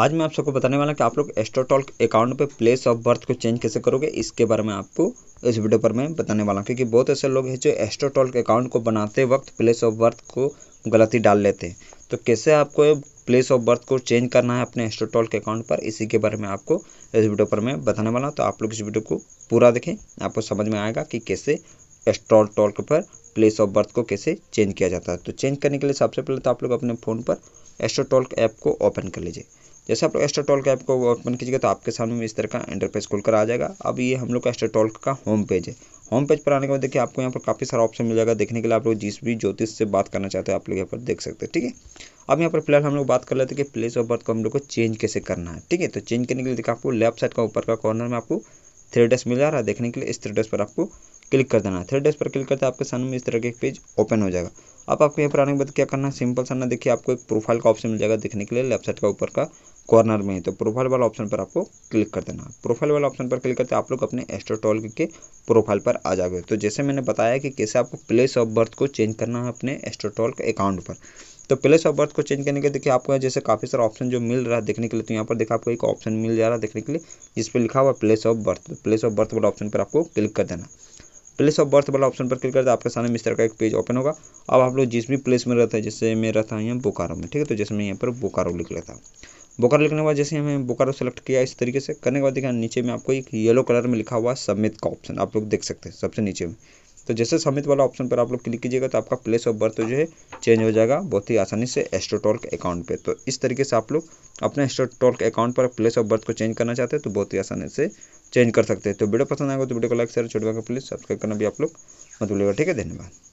आज मैं आप सबको बताने वाला कि आप लोग एस्ट्रोटॉल्क अकाउंट पे प्लेस ऑफ बर्थ को चेंज कैसे करोगे इसके बारे में आपको इस वीडियो पर मैं बताने वाला हूँ क्योंकि बहुत ऐसे लोग हैं जो एस्ट्रोटॉल्क अकाउंट को बनाते वक्त प्लेस ऑफ बर्थ को गलती डाल लेते हैं तो कैसे आपको प्लेस ऑफ बर्थ को चेंज करना है अपने एस्ट्रोटॉल्क अकाउंट पर इसी के बारे में आपको इस वीडियो पर मैं बताने वाला हूँ तो आप लोग इस वीडियो को पूरा देखें आपको समझ में आएगा कि कैसे एस्ट्रोटॉल्क पर प्लेस ऑफ बर्थ को कैसे चेंज किया जाता है तो चेंज करने के लिए सबसे पहले तो आप लोग अपने फ़ोन पर एस्ट्रोटॉल्क ऐप को ओपन कर लीजिए जैसे आप लोग एस्ट्राटॉल का ऐप को ओपन कीजिएगा तो आपके सामने इस तरह का इंटरफेस खुलकर आ जाएगा अब ये हम लोग का एस्ट्राटॉल का होम पेज है होम पेज पर आने के बाद देखिए आपको यहाँ पर काफ़ी सारा ऑप्शन मिल जाएगा देखने के लिए आप लोग जिस भी ज्योतिष से बात करना चाहते हो आप लोग यहाँ पर देख सकते हैं ठीक है अब यहाँ पर फिलहाल हम लोग बात कर लेते हैं कि प्लेस ऑफ बर्थ को हम लोग को चेंज कैसे करना है ठीक है तो चेंज करने के लिए देखिए आपको लेफ्ट साइड का ऊपर का कॉर्नर में आपको थ्री मिल जा रहा है देखने के लिए इस थ्री पर आपको क्लिक कर देना थ्रेड डेज पर क्लिक करते आपके सामने इस तरह का एक पेज ओपन हो जाएगा अब आपको यहाँ पर आने के बाद क्या करना है सिंपल सा ना देखिए आपको एक प्रोफाइल का ऑप्शन मिल जाएगा दिखने के लिए लेफ्ट साइड का ऊपर का कॉर्नर में है तो प्रोफाइल वाला ऑप्शन पर आपको क्लिक कर देना प्रोफाइल वाला ऑप्शन पर क्लिक करते आप लोग अपने एस्ट्रोटॉल के प्रोफाइल पर आ जाओगे तो जैसे मैंने बताया कि कैसे आपको प्लेस ऑफ बर्थ को चेंज करना है अपने एस्ट्रोटॉल के अकाउंट पर तो प्लेस ऑफ बर्थ को चेंज करने के देखिए आपको जैसे काफ़ी सारा ऑप्शन जो मिल रहा है देखने के लिए तो यहाँ पर देखा आपको एक ऑप्शन मिल जा रहा है देखने के लिए जिस पर लिखा हुआ place of birth place of birth वाला ऑप्शन पर आपको क्लिक कर देना प्लेस ऑफ बर्थ वाला ऑप्शन पर क्लिक करते आपके सामने इस तरह का एक पेज ओपन होगा अब आप लोग जिस भी प्लेस में रहता है जैसे मैं रहता हूँ यहाँ बोकारो में ठीक है तो जैसे मैं यहाँ पर बोकारो लिख लेता हूँ बोकारो लिखने के बाद जैसे हमें बोकारो सेलेक्ट किया इस तरीके से करने के बाद देखा नीचे में आपको एक येलो कलर में लिखा हुआ सबमिट का ऑप्शन आप लोग देख सकते हैं सबसे नीचे में तो जैसे समित वाला ऑप्शन पर आप लोग क्लिक कीजिएगा तो आपका प्लेस ऑफ बर्थ जो है चेंज हो जाएगा बहुत ही आसानी से एस्ट्रोटॉल्क अकाउंट पे तो इस तरीके से आप लोग अपने एस्ट्रोटॉल्क अकाउंट पर प्लेस ऑफ बर्थ को चेंज करना चाहते हैं तो बहुत ही आसानी से चेंज कर सकते हैं तो वीडियो पसंद आएगा तो वीडियो को लाइक शेयर छोड़वा प्लीज़ सब्सक्राइब करना भी आप लोग मत भूलिएगा ठीक है धन्यवाद